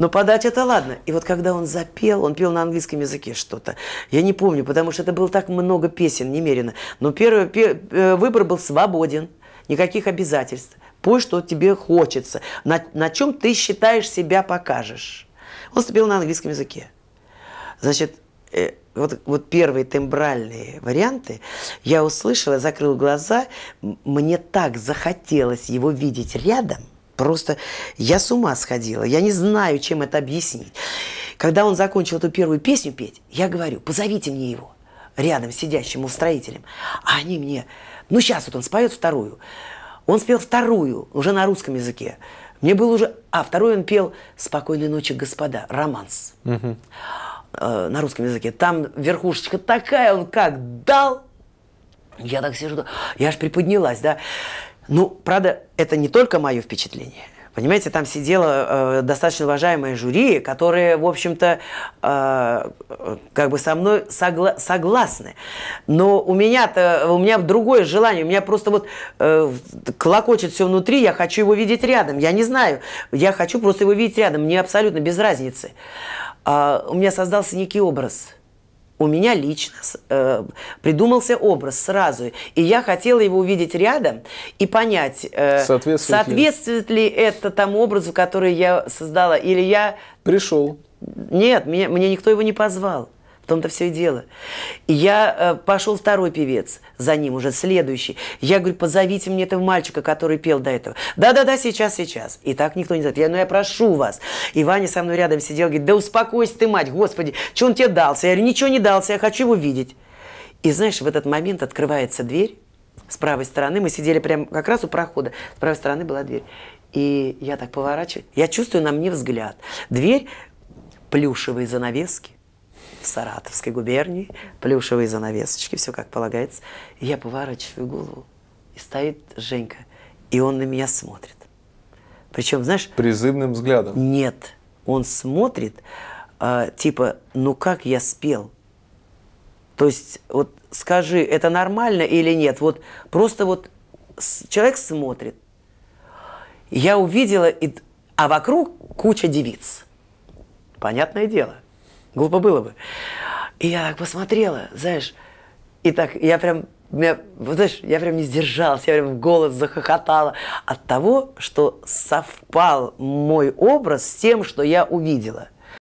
Но подать это ладно. И вот когда он запел, он пел на английском языке что-то. Я не помню, потому что это было так много песен, немерено. Но первый пер, э, выбор был свободен, никаких обязательств. Пой, что тебе хочется, на, на чем ты считаешь себя покажешь. Он спел на английском языке. Значит, э, вот, вот первые тембральные варианты я услышала, закрыл глаза, мне так захотелось его видеть рядом – Просто я с ума сходила. Я не знаю, чем это объяснить. Когда он закончил эту первую песню петь, я говорю, позовите мне его рядом сидящим устроителем. А они мне, ну сейчас вот он споет вторую. Он спел вторую уже на русском языке. Мне было уже... А, второй он пел «Спокойной ночи, господа», романс угу. э, на русском языке. Там верхушечка такая, он как дал. Я так сижу, я аж приподнялась, да. Ну, правда, это не только мое впечатление. Понимаете, там сидела э, достаточно уважаемая жюри, которые, в общем-то, э, как бы со мной согла- согласны. Но у меня-то, у меня другое желание, у меня просто вот э, клокочет все внутри, я хочу его видеть рядом, я не знаю, я хочу просто его видеть рядом, мне абсолютно без разницы. Э, у меня создался некий образ – у меня лично э, придумался образ сразу. И я хотела его увидеть рядом и понять, э, соответствует, соответствует ли. ли это тому образу, который я создала. Или я... Пришел. Нет, меня, мне никто его не позвал том-то все и дело. я э, пошел второй певец за ним, уже следующий. Я говорю, позовите мне этого мальчика, который пел до этого. Да-да-да, сейчас, сейчас. И так никто не зовет. Я, ну я прошу вас. И Ваня со мной рядом сидел, говорит, да успокойся ты, мать, господи, что он тебе дался? Я говорю, ничего не дался, я хочу его видеть. И знаешь, в этот момент открывается дверь с правой стороны. Мы сидели прямо как раз у прохода. С правой стороны была дверь. И я так поворачиваю. Я чувствую на мне взгляд. Дверь, плюшевые занавески, в Саратовской губернии, плюшевые занавесочки, все как полагается. И я поворачиваю голову, и стоит Женька, и он на меня смотрит. Причем, знаешь... Призывным взглядом. Нет, он смотрит, э, типа, ну как я спел? То есть, вот скажи, это нормально или нет? Вот просто вот человек смотрит. Я увидела, и, а вокруг куча девиц. Понятное дело – Глупо было бы. И я так посмотрела, знаешь, и так я прям, меня, вот знаешь, я прям не сдержалась, я прям в голос захохотала от того, что совпал мой образ с тем, что я увидела –